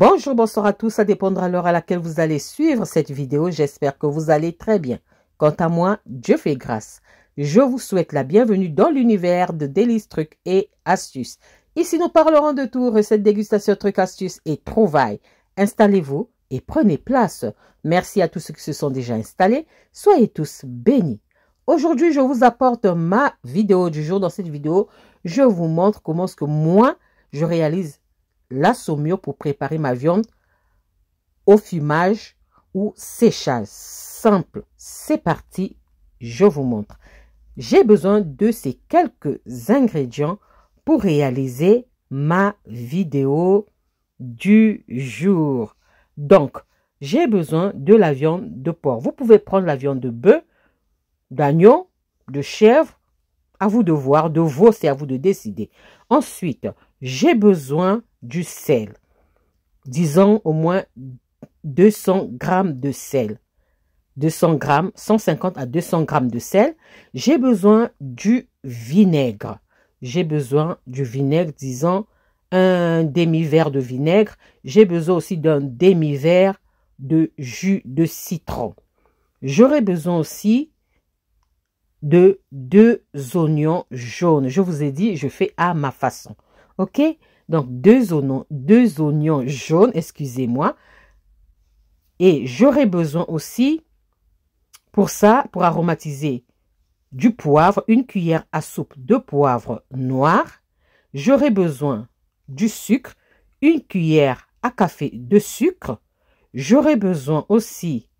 Bonjour, bonsoir à tous, ça dépendra l'heure à laquelle vous allez suivre cette vidéo, j'espère que vous allez très bien. Quant à moi, Dieu fait grâce. Je vous souhaite la bienvenue dans l'univers de délices, trucs et astuces. Ici, nous parlerons de tout, recettes, dégustation, trucs, astuces et trouvailles. Installez-vous et prenez place. Merci à tous ceux qui se sont déjà installés. Soyez tous bénis. Aujourd'hui, je vous apporte ma vidéo du jour. Dans cette vidéo, je vous montre comment ce que moi, je réalise la saumure pour préparer ma viande au fumage ou séchage. Simple, c'est parti, je vous montre. J'ai besoin de ces quelques ingrédients pour réaliser ma vidéo du jour. Donc, j'ai besoin de la viande de porc. Vous pouvez prendre la viande de bœuf, d'agneau, de chèvre. À vous de voir, de veau, c'est à vous de décider. Ensuite, j'ai besoin du sel. Disons au moins 200 grammes de sel. 200 grammes, 150 à 200 grammes de sel. J'ai besoin du vinaigre. J'ai besoin du vinaigre, disons un demi-verre de vinaigre. J'ai besoin aussi d'un demi-verre de jus de citron. J'aurai besoin aussi de deux oignons jaunes. Je vous ai dit, je fais à ma façon. OK donc, deux oignons, deux oignons jaunes, excusez-moi. Et j'aurai besoin aussi, pour ça, pour aromatiser, du poivre, une cuillère à soupe de poivre noir. J'aurai besoin du sucre, une cuillère à café de sucre. J'aurai besoin aussi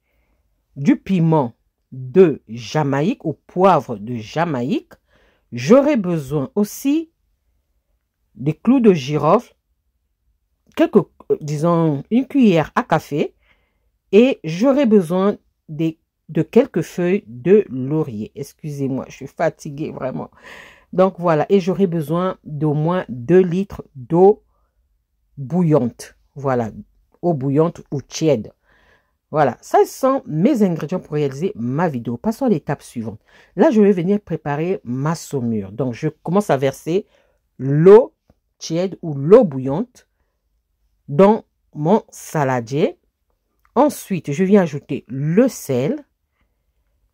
du piment de Jamaïque ou poivre de Jamaïque. J'aurai besoin aussi des clous de girofle, quelques, euh, disons, une cuillère à café et j'aurai besoin des, de quelques feuilles de laurier. Excusez-moi, je suis fatiguée vraiment. Donc voilà, et j'aurai besoin d'au moins 2 litres d'eau bouillante. Voilà, eau bouillante ou tiède. Voilà, ça sont mes ingrédients pour réaliser ma vidéo. Passons à l'étape suivante. Là, je vais venir préparer ma saumure. Donc, je commence à verser l'eau tiède ou l'eau bouillante dans mon saladier. Ensuite, je viens ajouter le sel.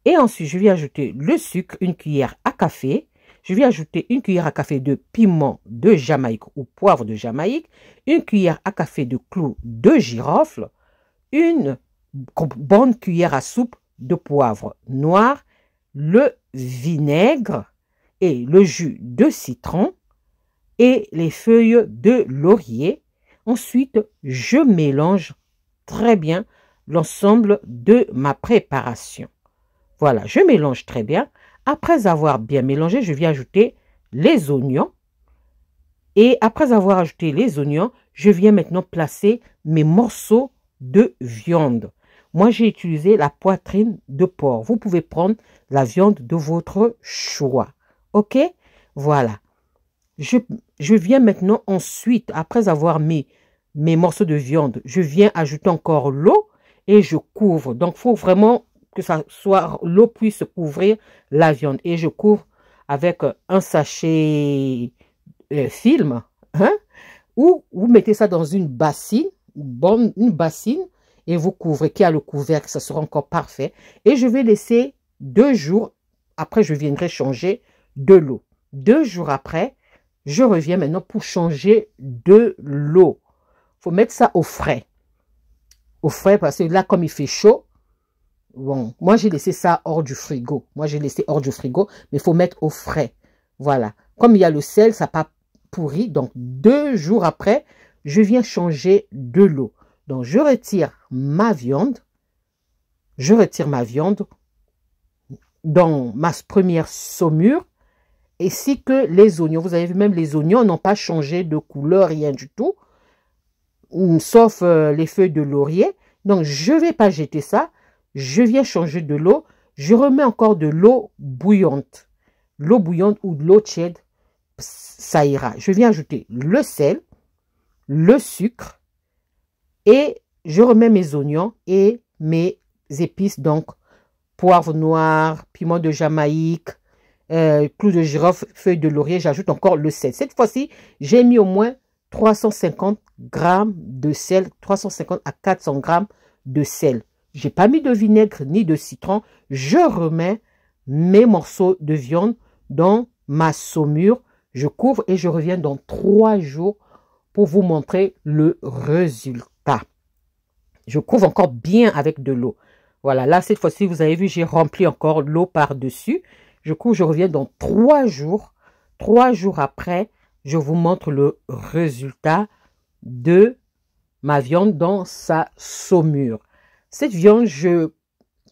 Et ensuite, je viens ajouter le sucre, une cuillère à café. Je viens ajouter une cuillère à café de piment de Jamaïque ou poivre de Jamaïque, une cuillère à café de clou de girofle, une bonne cuillère à soupe de poivre noir, le vinaigre et le jus de citron et les feuilles de laurier. Ensuite, je mélange très bien l'ensemble de ma préparation. Voilà, je mélange très bien. Après avoir bien mélangé, je viens ajouter les oignons. Et après avoir ajouté les oignons, je viens maintenant placer mes morceaux de viande. Moi, j'ai utilisé la poitrine de porc. Vous pouvez prendre la viande de votre choix. OK Voilà. Je, viens maintenant ensuite, après avoir mis mes morceaux de viande, je viens ajouter encore l'eau et je couvre. Donc, il faut vraiment que ça soit l'eau puisse couvrir la viande. Et je couvre avec un sachet euh, film, hein, ou vous mettez ça dans une bassine, une bassine, et vous couvrez, qui a le couvercle, ça sera encore parfait. Et je vais laisser deux jours, après je viendrai changer de l'eau. Deux jours après, je reviens maintenant pour changer de l'eau. faut mettre ça au frais. Au frais parce que là, comme il fait chaud, bon, moi j'ai laissé ça hors du frigo. Moi j'ai laissé hors du frigo, mais il faut mettre au frais. Voilà. Comme il y a le sel, ça n'a pas pourri. Donc deux jours après, je viens changer de l'eau. Donc je retire ma viande. Je retire ma viande dans ma première saumure si que les oignons. Vous avez vu, même les oignons n'ont pas changé de couleur, rien du tout, sauf euh, les feuilles de laurier. Donc, je ne vais pas jeter ça. Je viens changer de l'eau. Je remets encore de l'eau bouillante. L'eau bouillante ou de l'eau tiède, ça ira. Je viens ajouter le sel, le sucre et je remets mes oignons et mes épices, donc poivre noir, piment de Jamaïque, euh, Clou de girofle, feuilles de laurier, j'ajoute encore le sel. Cette fois-ci, j'ai mis au moins 350 grammes de sel, 350 à 400 grammes de sel. J'ai pas mis de vinaigre ni de citron. Je remets mes morceaux de viande dans ma saumure. Je couvre et je reviens dans trois jours pour vous montrer le résultat. Je couvre encore bien avec de l'eau. Voilà, là, cette fois-ci, vous avez vu, j'ai rempli encore l'eau par-dessus. Du coup, je reviens dans trois jours. Trois jours après, je vous montre le résultat de ma viande dans sa saumure. Cette viande, je,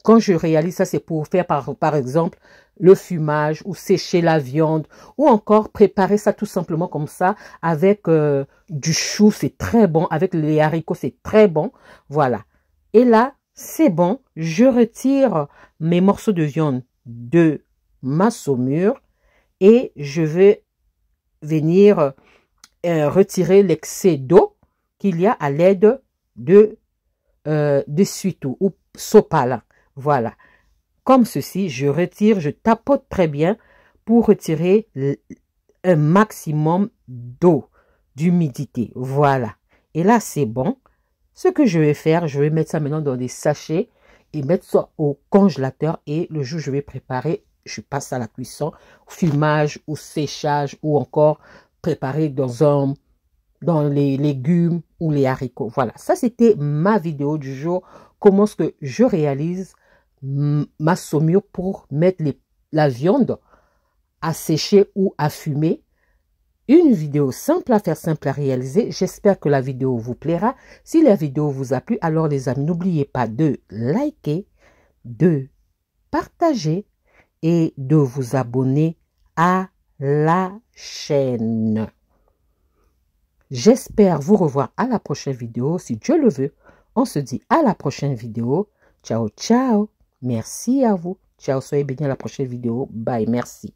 quand je réalise ça, c'est pour faire par, par exemple le fumage ou sécher la viande ou encore préparer ça tout simplement comme ça avec euh, du chou, c'est très bon, avec les haricots, c'est très bon. Voilà. Et là, c'est bon, je retire mes morceaux de viande de ma saumure et je vais venir euh, retirer l'excès d'eau qu'il y a à l'aide de, euh, de suite ou sopalin. Voilà. Comme ceci, je retire, je tapote très bien pour retirer un maximum d'eau, d'humidité. Voilà. Et là, c'est bon. Ce que je vais faire, je vais mettre ça maintenant dans des sachets et mettre ça au congélateur et le jour, je vais préparer je passe à la cuisson, fumage, au séchage ou encore préparer dans un dans les légumes ou les haricots. Voilà, ça c'était ma vidéo du jour. Comment est-ce que je réalise ma saumure pour mettre les, la viande à sécher ou à fumer. Une vidéo simple à faire, simple à réaliser. J'espère que la vidéo vous plaira. Si la vidéo vous a plu, alors les amis, n'oubliez pas de liker, de partager et de vous abonner à la chaîne. J'espère vous revoir à la prochaine vidéo. Si Dieu le veut, on se dit à la prochaine vidéo. Ciao, ciao. Merci à vous. Ciao, soyez bénis à la prochaine vidéo. Bye, merci.